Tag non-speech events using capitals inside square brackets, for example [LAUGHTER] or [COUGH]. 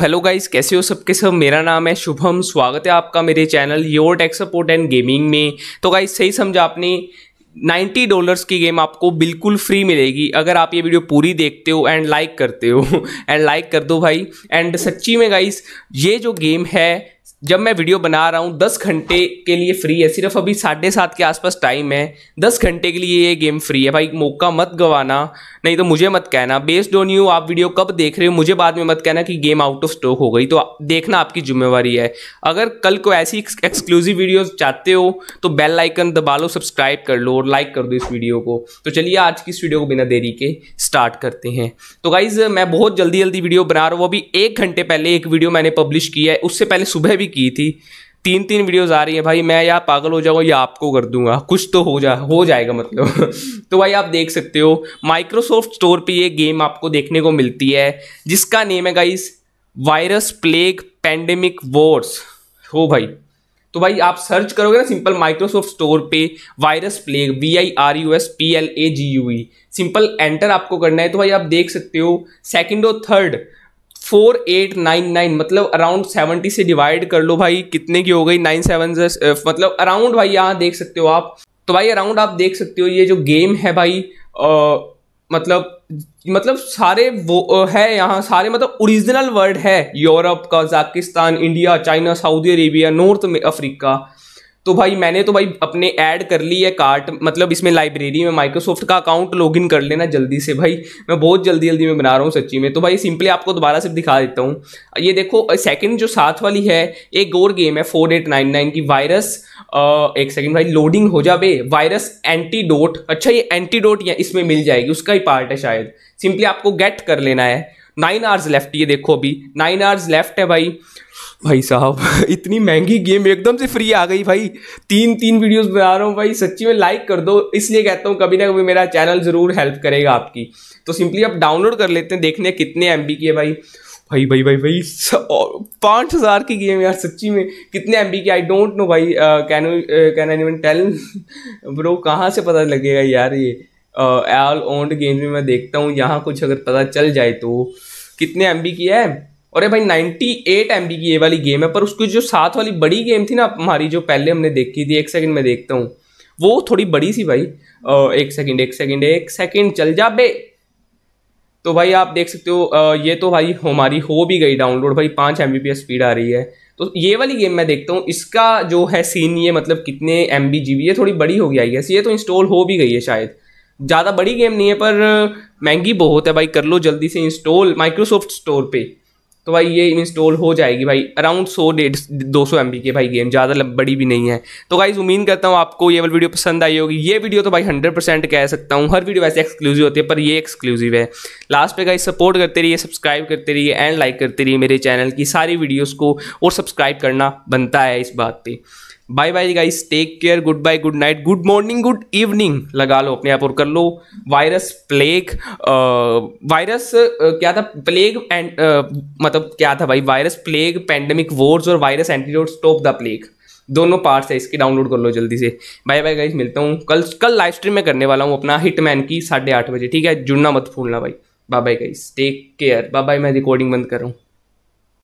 hello तो guys कैसे हो सबके सब मेरा नाम है शुभम स्वागत है आपका मेरे channel your tech support and gaming में तो गाइस सही समझा आपने 90 डॉलर्स की गेम आपको बिल्कुल फ्री मिलेगी अगर आप ये वीडियो पूरी देखते हो एंड लाइक करते हो एंड [LAUGHS] लाइक कर दो भाई एंड सच्ची में गाइस ये जो गेम है जब मैं वीडियो बना रहा हूँ दस घंटे के लिए फ्री है सिर्फ अभी साढ़े सात के आसपास टाइम है दस घंटे के लिए ये गेम फ्री है भाई मौका मत गवाना नहीं तो मुझे मत कहना बेस्ड ऑन यू आप वीडियो कब देख रहे हो मुझे बाद में मत कहना कि गेम आउट ऑफ स्टॉक हो गई तो देखना आपकी जिम्मेवारी है अगर कल को ऐसी एक्सक्लूसिव वीडियो चाहते हो तो बेल आइकन दबा लो सब्सक्राइब कर लो और लाइक कर दो इस वीडियो को तो चलिए आज की इस वीडियो को बिना देरी के स्टार्ट करते हैं तो गाइज़ मैं बहुत जल्दी जल्दी वीडियो बना रहा हूँ वो अभी एक घंटे पहले एक वीडियो मैंने पब्लिश की है उससे पहले सुबह भी भी की थी तीन तीन वीडियोस आ रही है भाई मैं या पागल हो जाऊँगा या आपको कर दूंगा कुछ तो हो जा हो जाएगा मतलब [LAUGHS] तो भाई आप देख सकते हो माइक्रोसॉफ्ट स्टोर पे ये गेम आपको देखने को मिलती है जिसका नेम है guys virus plague pandemic wars हो भाई तो भाई आप सर्च करोगे ना सिंपल माइक्रोसॉफ्ट स्टोर पे virus plague V I R U S P L A G U E simple enter आपको करना है तो भाई आप देख सकते हो सेकंड और third four eight nine nine मतलब अराउंड सेवेंटी से डिवाइड कर लो भाई कितने की हो गई नाइन सेवन मतलब अराउंड भाई यहाँ देख सकते हो आप तो भाई अराउंड आप देख सकते हो ये जो गेम है भाई आ, मतलब मतलब सारे वो है यहाँ सारे मतलब ओरिजिनल वर्ड है यूरोप का जाकिस्तान India China Saudi Arabia North Africa तो भाई मैंने तो भाई अपने ऐड कर ली है कार्ट मतलब इसमें लाइब्रेरी में माइक्रोसॉफ्ट का अकाउंट लॉगिन कर लेना जल्दी से भाई मैं बहुत जल्दी जल्दी में बना रहा हूँ सच्ची में तो भाई सिंपली आपको दोबारा से दिखा देता हूँ ये देखो सेकंड जो साथ वाली है एक और गेम है फोर एट नाइन नाइन की वायरस एक सेकंड भाई लोडिंग हो जा वायरस एंटीडोट अच्छा ये एंटीडोट इसमें मिल जाएगी उसका ही पार्ट है शायद सिंपली आपको गेट कर लेना है नाइन आवर्स लेफ्ट ये देखो अभी नाइन आवर्स लेफ्ट है भाई भाई साहब [LAUGHS] इतनी महंगी गेम एकदम से फ्री आ गई भाई तीन तीन वीडियोस बना रहा हूँ भाई सच्ची में लाइक कर दो इसलिए कहता हूँ कभी ना कभी मेरा चैनल ज़रूर हेल्प करेगा आपकी तो सिंपली आप डाउनलोड कर लेते हैं देखने कितने एम की है भाई भाई भाई भाई भाई पाँच हज़ार की गेम यार सच्ची में कितने एम की आई डोंट नो भाई can can an even tell bro कहाँ से पता लगेगा यार ये एल ओन्ड गेम में मैं देखता हूँ यहाँ कुछ अगर पता चल जाए तो कितने एम की है और ये भाई 98 बी की ये वाली गेम है पर उसकी जो साथ वाली बड़ी गेम थी ना हमारी जो पहले हमने देखी थी एक सेकंड में देखता हूँ वो थोड़ी बड़ी सी भाई एक सेकंड एक सेकंड एक सेकंड चल जा बे तो भाई आप देख सकते हो ये तो भाई हमारी हो भी गई डाउनलोड भाई पाँच एम स्पीड आ रही है तो ये वाली गेम मैं देखता हूँ इसका जो है सीन ये मतलब कितने एम बी ये थोड़ी बड़ी हो गई आई ये तो इंस्टॉल हो भी गई है शायद ज़्यादा बड़ी गेम नहीं है पर महंगी बहुत है भाई कर लो जल्दी से इंस्टॉल माइक्रोसॉफ्ट स्टोर पे तो भाई ये इंस्टॉल हो जाएगी भाई अराउंड सौ डेढ़ दो सौ एम के भाई गेम ज़्यादा बड़ी भी नहीं है तो गाइज उम्मीद करता हूँ आपको ये वाली वीडियो पसंद आई होगी ये वीडियो तो भाई हंड्रेड परसेंट कह सकता हूँ हर वीडियो वैसे एक्सक्लूसिव होती है पर ये एक्सक्लूसिव है लास्ट पे गाइज सपोर्ट करते रहिए सब्सक्राइब करते रहिए एंड लाइक करते रहिए मेरे चैनल की सारी वीडियोज़ को और सब्सक्राइब करना बनता है इस बात पर bye bye guys take care goodbye good night good morning good evening लगा लो अपने आप और कर लो वायरस प्लेग वायरस क्या था प्लेग एंड मतलब क्या था भाई वायरस प्लेग पैंडेमिक वोर्स और virus antidote stop the plague दोनों पार्ट्स है इसकी डाउनलोड कर लो जल्दी से बाय बाय गाइस मिलता हूँ कल कल लाइव स्ट्रीम में करने वाला हूँ अपना हिटमैन की साढ़े आठ बजे ठीक है जुड़ना मत फूलना भाई bye bye guys take care bye bye मैं रिकॉर्डिंग बंद कर रहा हूँ